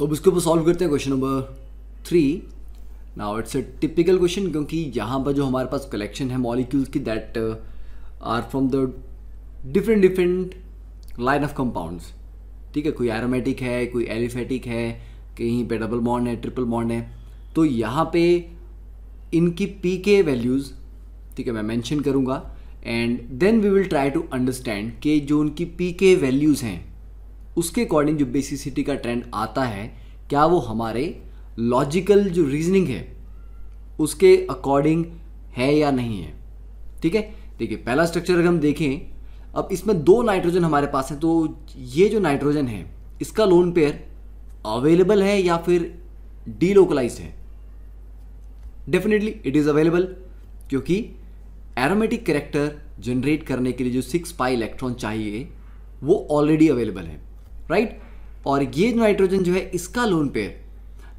तो अब इसके ऊपर सॉल्व करते हैं question number three now it's a typical question क्योंकि यहाँ पर जो हमारे पास कलेक्शन है मॉलिक्यूल्स की that are from the different different line of compounds ठीक है कोई एरोमेटिक है कोई एलिफेटिक है कहीं पे डबल बॉन्ड है ट्रिपल बॉन्ड है तो यहाँ पे इनकी पी के वैल्यूज़ ठीक है मैं मेंशन करूँगा and then we will try to understand कि जो उनकी पी के वैल्यूज़ हैं उसके अकॉर्डिंग जो बेसिसिटी का ट्रेंड आता है क्या वो हमारे लॉजिकल जो रीजनिंग है उसके अकॉर्डिंग है या नहीं है ठीक है देखिए पहला स्ट्रक्चर अगर हम देखें अब इसमें दो नाइट्रोजन हमारे पास है तो ये जो नाइट्रोजन है इसका लोन पेयर अवेलेबल है या फिर डीलोकलाइज है डेफिनेटली इट इज़ अवेलेबल क्योंकि एरोमेटिक करेक्टर जनरेट करने के लिए जो सिक्स पाई इलेक्ट्रॉन चाहिए वो ऑलरेडी अवेलेबल है राइट और ये नाइट्रोजन जो है इसका lone pair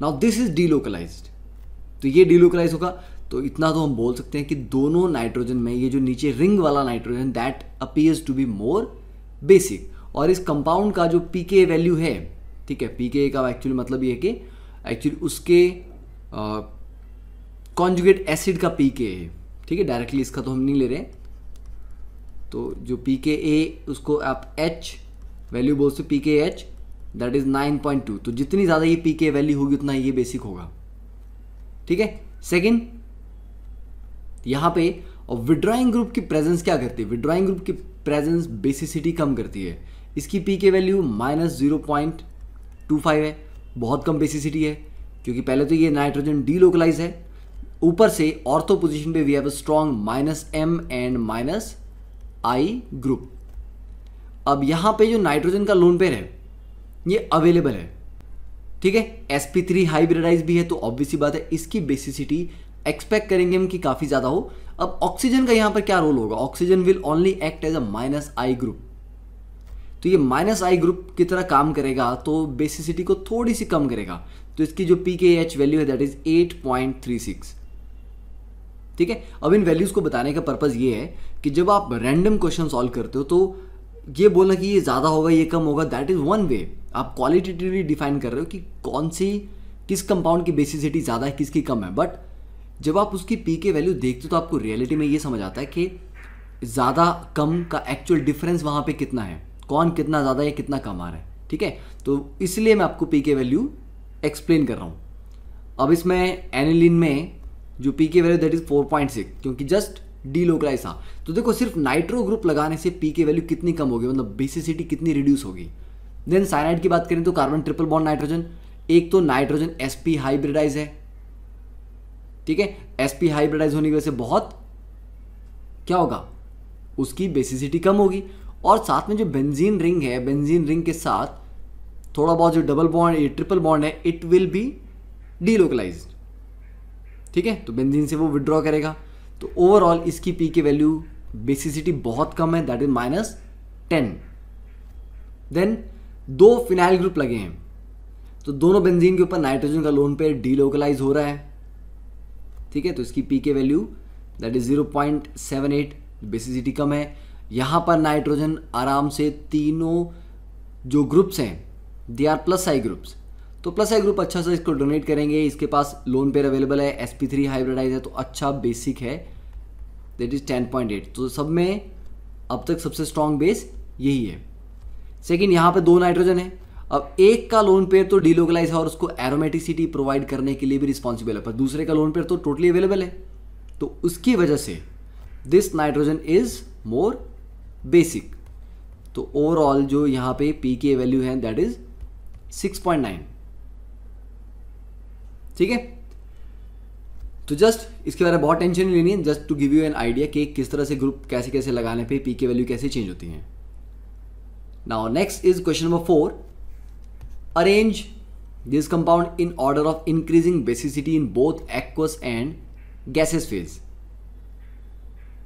now this is delocalise तो ये डीलोकलाइज होगा तो इतना तो हम बोल सकते हैं कि दोनों नाइट्रोजन में ये जो नीचे रिंग वाला nitrogen that appears to be more basic और इस कंपाउंड का जो पी के वैल्यू है ठीक है पी के का एक्चुअली मतलब ये है कि एक्चुअली उसके कॉन्जुगेट एसिड का पी के है ठीक है डायरेक्टली इसका तो हम नहीं ले रहे तो जो पी के ए उसको आप एच वैल्यू बोल से p K H that is nine point two तो जितनी ज़्यादा ये पी के वैल्यू होगी उतना ये बेसिक होगा ठीक है सेकेंड यहाँ पे और विड्राइंग ग्रुप की प्रेजेंस क्या करती है विड्राइंग ग्रुप की प्रेजेंस बेसिसिटी कम करती है इसकी p K value minus zero point two five है बहुत कम बेसिसिटी है क्योंकि पहले तो ये नाइट्रोजन डी लोकलाइज है ऊपर से ऑर्थो पोजिशन पे we have a strong minus M and minus I group अब यहाँ पे जो नाइट्रोजन का लोन पेयर है ये अवेलेबल है ठीक है एस पी थ्री हाइब्रिडाइज भी है तो ऑब्वियसली बात है इसकी बेसिसिटी एक्सपेक्ट करेंगे हम कि काफ़ी ज़्यादा हो अब ऑक्सीजन का यहाँ पर क्या रोल होगा oxygen will only act as a minus I group तो ये माइनस आई ग्रुप की तरह काम करेगा तो बेसिसिटी को थोड़ी सी कम करेगा तो इसकी जो पी के एच वैल्यू है दैट इज 8.36 ठीक है अब इन वैल्यूज़ को बताने का पर्पज़ ये है कि जब आप रैंडम क्वेश्चन सॉल्व करते हो तो ये बोलना कि ये ज़्यादा होगा ये कम होगा दैट इज़ वन वे आप क्वालिटेटिवली डिफाइन कर रहे हो कि कौन सी किस कंपाउंड की बेसिसिटी ज़्यादा है किसकी कम है बट जब आप उसकी पी के वैल्यू देखते हो तो आपको रियलिटी में ये समझ आता है कि ज़्यादा कम का एक्चुअल डिफरेंस वहाँ पे कितना है कौन कितना ज़्यादा या कितना कम आ रहा है ठीक है तो इसलिए मैं आपको पी के वैल्यू एक्सप्लेन कर रहा हूँ अब इसमें एनिलिन में जो p K value that is four point six क्योंकि जस्ट डीलोक्राइसा तो देखो सिर्फ नाइट्रो ग्रुप लगाने से पी की वैल्यू कितनी कम होगी मतलब बेसिसिटी कितनी रिड्यूस होगी देन साइनाइड की बात करें तो कार्बन ट्रिपल बॉन्ड नाइट्रोजन एक तो नाइट्रोजन एस पी हाइब्रिडाइज है ठीक है एस पी हाइब्रिडाइज होने की वजह से बहुत क्या होगा उसकी बेसिसिटी कम होगी और साथ में जो बेंजीन रिंग है बेंजीन रिंग के साथ थोड़ा बहुत जो डबल बॉन्ड ट्रिपल बॉन्ड है इट विल बी डीलोकलाइज ठीक है तो बेंजीन से वो विड्रॉ करेगा तो ओवरऑल इसकी पी की वैल्यू बेसिसिटी बहुत कम है that is minus ten then दो फिनाइल ग्रुप लगे हैं तो दोनों बेंजीन के ऊपर नाइट्रोजन का लोन पे डीलोकलाइज हो रहा है ठीक है तो इसकी p K value that is zero point seven eight basicity कम है यहां पर नाइट्रोजन आराम से तीनों जो ग्रुप्स हैं they are plus I groups तो प्लस आई ग्रुप अच्छा सा इसको डोनेट करेंगे इसके पास लोन पेयर अवेलेबल है एस पी थ्री हाइब्रिडाइज है तो अच्छा बेसिक है that is ten point eight तो सब में अब तक सबसे स्ट्रॉन्ग बेस यही है सेकेंड यहाँ पे दो नाइट्रोजन है अब एक का लोन पेयर तो डीलोकलाइज है और उसको एरोमेटिसिटी प्रोवाइड करने के लिए भी रिस्पॉन्सिबल है पर दूसरे का लोन पेयर तो टोटली अवेलेबल है तो उसकी वजह से this nitrogen is more basic तो ओवरऑल जो यहाँ पे पी के वैल्यू है that is six point nine ठीक है तो जस्ट इसके बारे में बहुत टेंशन नहीं लेनी है just to give you an idea कि किस तरह से ग्रुप कैसे कैसे लगाने पे पी के वैल्यू कैसे चेंज होती है now next is question number four arrange this compound in order of increasing basicity in both aqueous and gaseous phase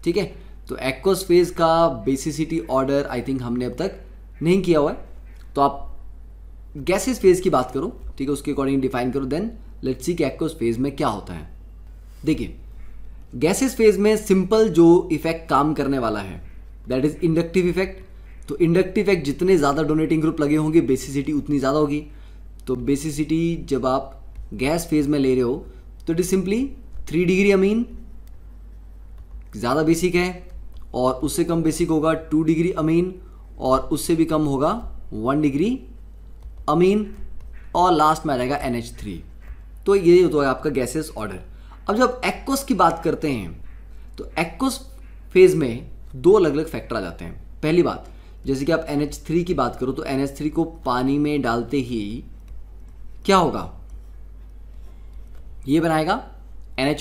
ठीक है तो एक्वस फेज का बेसिसिटी ऑर्डर आई थिंक हमने अब तक नहीं किया हुआ है तो आप गैसेस फेज की बात करो ठीक है उसके अकॉर्डिंग डिफाइन करो देन लेट्स सी कि एक्वस फेज में क्या होता है देखिए गैसेस फेज में सिंपल जो इफेक्ट काम करने वाला है दैट इज इंडक्टिव इफेक्ट तो इंडक्टिव इफेक्ट जितने ज़्यादा डोनेटिंग ग्रुप लगे होंगे बेसिसिटी उतनी ज़्यादा होगी तो बेसिसिटी जब आप गैस फेज में ले रहे हो तो it is simply three degree amine ज़्यादा बेसिक है और उससे कम बेसिक होगा टू डिग्री अमीन और उससे भी कम होगा वन डिग्री अमीन और लास्ट में आ जाएगा एन तो ये होता तो है आपका गैसेस ऑर्डर अब जब एक्वस की बात करते हैं तो एक्वस फेज में दो अलग अलग फैक्टर आ जाते हैं पहली बात जैसे कि आप एन की बात करो तो एन को पानी में डालते ही क्या होगा ये बनाएगा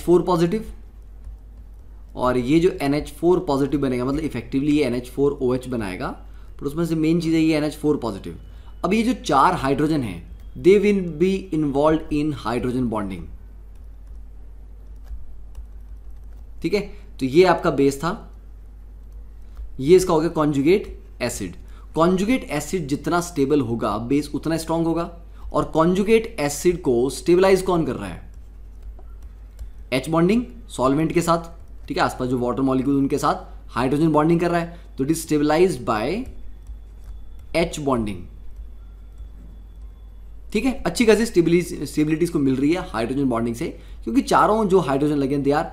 फोर पॉजिटिव और ये जो NH4 पॉजिटिव बनेगा मतलब इफेक्टिवली ये NH4OH बनाएगा पर उसमें से मेन चीज़ है ये NH4 पॉजिटिव अब ये जो चार हाइड्रोजन हैं they will be involve in hydrogen bonding ठीक है तो ये आपका बेस था ये इसका हो गया कॉन्जुगेट एसिड कॉन्जुगेट एसिड जितना स्टेबल होगा बेस उतना स्ट्रांग होगा और कॉन्जुगेट एसिड को स्टेबलाइज कौन कर रहा है एच बॉन्डिंग सॉल्वेंट के साथ ठीक है आसपास जो वाटर मॉलिक्यूल उनके साथ हाइड्रोजन बॉन्डिंग कर रहा है तो it is stabilise by H bonding ठीक है अच्छी खासी स्टेबिलिटी स्टेबिलिटीज को मिल रही है हाइड्रोजन बॉन्डिंग से क्योंकि चारों जो हाइड्रोजन लगे they are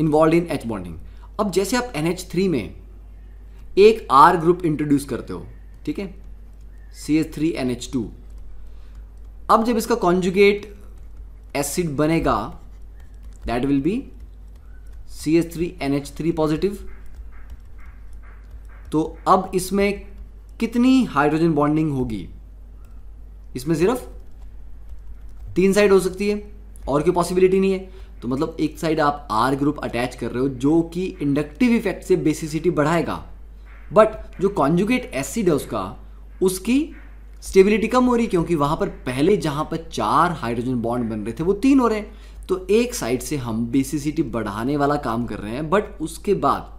involve in H bonding अब जैसे आप एन में एक आर ग्रुप इंट्रोड्यूस करते हो ठीक है C H three N H two अब जब इसका कॉन्जुगेट एसिड बनेगा that will be C H three N H three positive तो अब इसमें कितनी हाइड्रोजन बॉन्डिंग होगी इसमें सिर्फ तीन साइड हो सकती है और कोई पॉसिबिलिटी नहीं है तो मतलब एक साइड आप आर ग्रुप अटैच कर रहे हो जो कि इंडक्टिव इफेक्ट से बेसिसिटी बढ़ाएगा बट जो कॉन्जुगेट एसिड है उसका उसकी स्टेबिलिटी कम हो रही क्योंकि वहां पर पहले जहां पर चार हाइड्रोजन बॉन्ड बन रहे थे वो तीन हो रहे हैं तो एक साइड से हम बेसिसिटी बढ़ाने वाला काम कर रहे हैं बट उसके बाद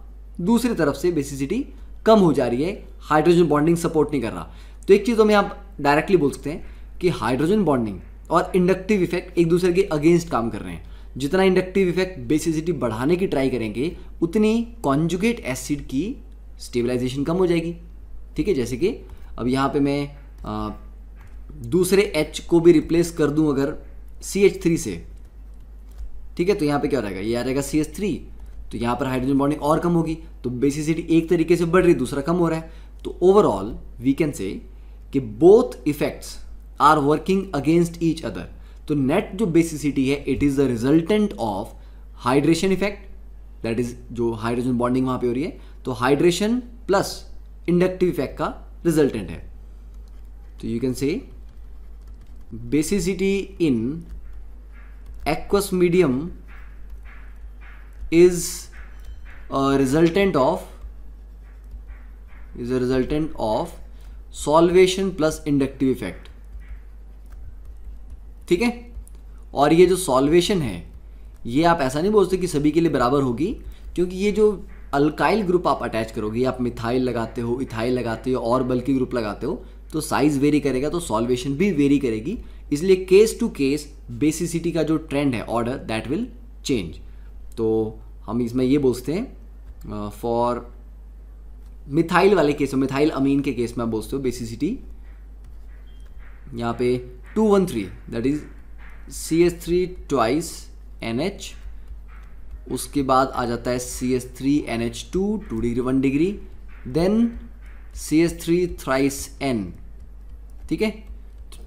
दूसरी तरफ से बेसिसिटी कम हो जा रही है हाइड्रोजन बॉन्डिंग सपोर्ट नहीं कर रहा तो एक चीज़ तो मैं आप डायरेक्टली बोल सकते हैं कि हाइड्रोजन बॉन्डिंग और इंडक्टिव इफेक्ट एक दूसरे के अगेंस्ट काम कर रहे हैं जितना इंडक्टिव इफेक्ट बेसिसिटी बढ़ाने की ट्राई करेंगे उतनी कॉन्जुगेट एसिड की स्टेबलाइजेशन कम हो जाएगी ठीक है जैसे कि अब यहाँ पे मैं आ, दूसरे एच को भी रिप्लेस कर दूँ अगर सी एच थ्री से ठीक है तो यहाँ पे क्या हो जाएगा ये आ जाएगा सी एच थ्री तो यहाँ पर हाइड्रोजन बॉन्डिंग और कम होगी तो बेसिसिटी एक तरीके से बढ़ रही दूसरा कम हो रहा है तो ओवरऑल वी कैन से कि both effects are working against each other तो नेट जो बेसिसिटी है it is the resultant of hydration effect that is जो हाइड्रोजन बॉन्डिंग वहां पे हो रही है तो हाइड्रेशन प्लस इंडक्टिव इफेक्ट का रिजल्टेंट है तो you can say basicity in aqueous medium is resultant of is a resultant of solvation plus inductive effect ठीक है और ये जो सॉल्वेशन है ये आप ऐसा नहीं बोलते कि सभी के लिए बराबर होगी क्योंकि ये जो अल्काइल ग्रुप आप अटैच करोगे आप मिथाइल लगाते हो इथाइल लगाते हो और बल्कि ग्रुप लगाते हो तो साइज वेरी करेगा तो सॉल्वेशन भी वेरी करेगी इसलिए केस टू केस बेसिसिटी का जो ट्रेंड है ऑर्डर दैट विल चेंज तो हम इसमें ये बोलते हैं फॉर मिथाइल वाले केस में मिथाइल अमीन के केस में आप बोलते हो बेसिसिटी यहाँ पे two one three that is C S three twice N H उसके बाद आ जाता है C S three N H two two degree one degree then C S three thrice N ठीक है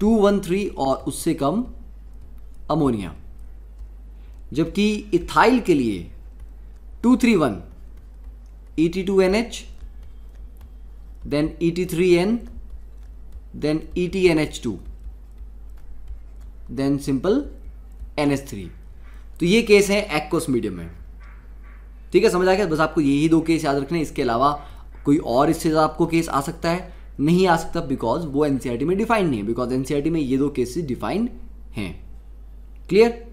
टू वन थ्री और उससे कम अमोनिया जबकि इथाइल के लिए two three one E T two N H then et3n then etnh2 then simple N H three तो ये case है एक्वस मीडियम में ठीक है समझ आ गया बस आपको यही दो केस याद रखने इसके अलावा कोई और इससे ज़्यादा आपको केस आ सकता है नहीं आ सकता बिकॉज वो एनसीआरटी e में डिफाइंड नहीं है बिकॉज एनसीआरटी e में ये दो केसेस डिफाइंड हैं क्लियर